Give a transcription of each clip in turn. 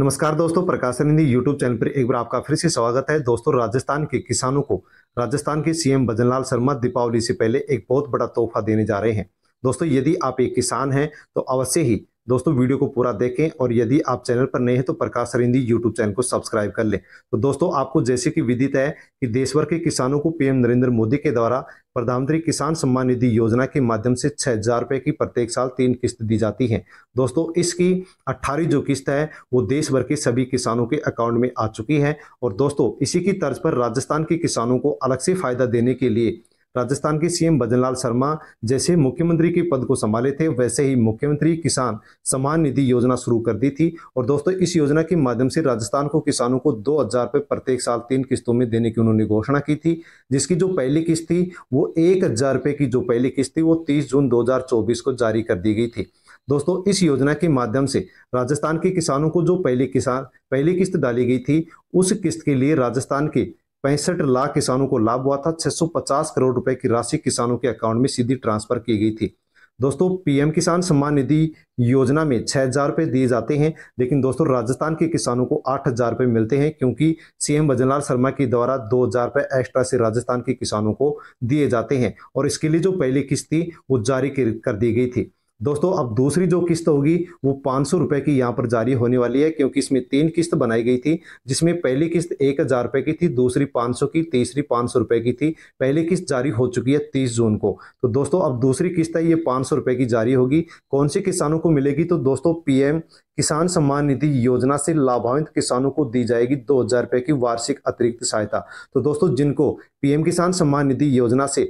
नमस्कार दोस्तों प्रकाश Hindi YouTube channel पर एक बार आपका फिर से स्वागत है दोस्तों राजस्थान के किसानों को राजस्थान के सीएम भजनलाल शर्मा दीपावली से पहले एक बहुत बड़ा तोहफा देने जा रहे हैं दोस्तों यदि आप एक किसान हैं तो अवश्य ही दोस्तों वीडियो को पूरा देखें और यदि आप चैनल पर नए हैं तो प्रकाश सरिंदी यूट्यूब चैनल को सब्सक्राइब कर लें तो दोस्तों आपको जैसे कि विदित है कि देश भर के किसानों को पीएम नरेंद्र मोदी के द्वारा प्रधानमंत्री किसान सम्मान निधि योजना के माध्यम से छह हजार रुपए की प्रत्येक साल तीन किस्त दी जाती है दोस्तों इसकी अट्ठारह जो किस्त है वो देश भर के सभी किसानों के अकाउंट में आ चुकी है और दोस्तों इसी की तर्ज पर राजस्थान के किसानों को अलग से फायदा देने के लिए राजस्थान के सीएम भजनलाल शर्मा जैसे मुख्यमंत्री के पद को संभाले थे वैसे ही मुख्यमंत्री किसान सम्मान निधि योजना शुरू कर दी थी और दोस्तों इस योजना के माध्यम से राजस्थान को किसानों को दो हजार रुपये प्रत्येक साल तीन किस्तों में देने की उन्होंने घोषणा की थी जिसकी जो पहली किस्त थी वो एक हजार रुपये की जो पहली किस्त थी वो तीस जून दो को जारी कर दी गई थी दोस्तों इस योजना के माध्यम से राजस्थान के किसानों को जो पहली किसान पहली किस्त डाली गई थी उस किस्त के लिए राजस्थान के पैंसठ लाख किसानों को लाभ हुआ था 650 करोड़ रुपए की राशि किसानों के अकाउंट में सीधी ट्रांसफर की गई थी दोस्तों पीएम किसान सम्मान निधि योजना में छः हज़ार रुपये दिए जाते हैं लेकिन दोस्तों राजस्थान के किसानों को आठ हज़ार रुपये मिलते हैं क्योंकि सीएम भजनलाल शर्मा के द्वारा दो हज़ार रुपये एक्स्ट्रा से राजस्थान के किसानों को दिए जाते हैं और इसके लिए जो पहली किस्त थी वो जारी कर दी गई थी दोस्तों अब दूसरी जो किस्त होगी वो पाँच सौ रुपये की यहाँ पर जारी होने वाली है क्योंकि इसमें तीन किस्त बनाई गई थी जिसमें पहली किस्त एक हज़ार रुपये की थी दूसरी पाँच सौ की तीसरी पाँच सौ रुपये की थी पहली किस्त जारी हो चुकी है तीस जून को तो दोस्तों अब दूसरी किस्त है ये पाँच सौ रुपये की जारी होगी कौन से किसानों को मिलेगी तो दोस्तों पीएम किसान सम्मान निधि योजना से लाभान्वित किसानों को दी जाएगी दो हजार रुपये की वार्षिक अतिरिक्त सहायता तो दोस्तों जिनको पीएम किसान सम्मान निधि योजना से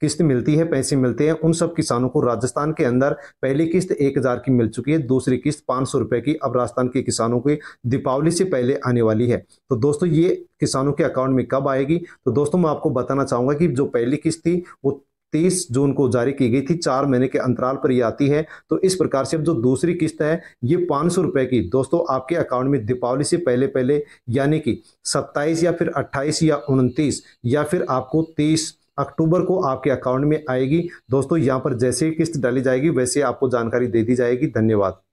किस्त मिलती है पैसे मिलते हैं उन सब किसानों को राजस्थान के अंदर पहली किस्त एक हज़ार की मिल चुकी है दूसरी किस्त पाँच सौ रुपये की अब राजस्थान के किसानों की दीपावली से पहले आने वाली है तो दोस्तों ये किसानों के अकाउंट में कब आएगी तो दोस्तों मैं आपको बताना चाहूँगा कि जो पहली किस्त थी वो तीस जून को जारी की गई थी चार महीने के अंतराल पर ये आती है तो इस प्रकार से अब जो दूसरी किस्त है ये पाँच सौ रुपये की दोस्तों आपके अकाउंट में दीपावली से पहले पहले यानी कि सत्ताईस या फिर अट्ठाईस या उनतीस या फिर आपको तीस अक्टूबर को आपके अकाउंट में आएगी दोस्तों यहाँ पर जैसे ही किस्त डाली जाएगी वैसे आपको जानकारी दे दी जाएगी धन्यवाद